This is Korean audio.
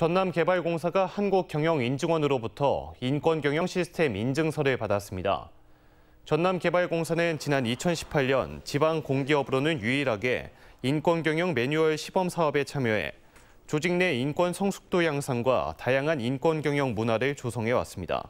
전남개발공사가 한국경영인증원으로부터 인권경영 시스템 인증서를 받았습니다. 전남개발공사는 지난 2018년 지방공기업으로는 유일하게 인권경영 매뉴얼 시범 사업에 참여해 조직 내 인권 성숙도 양상과 다양한 인권경영 문화를 조성해 왔습니다.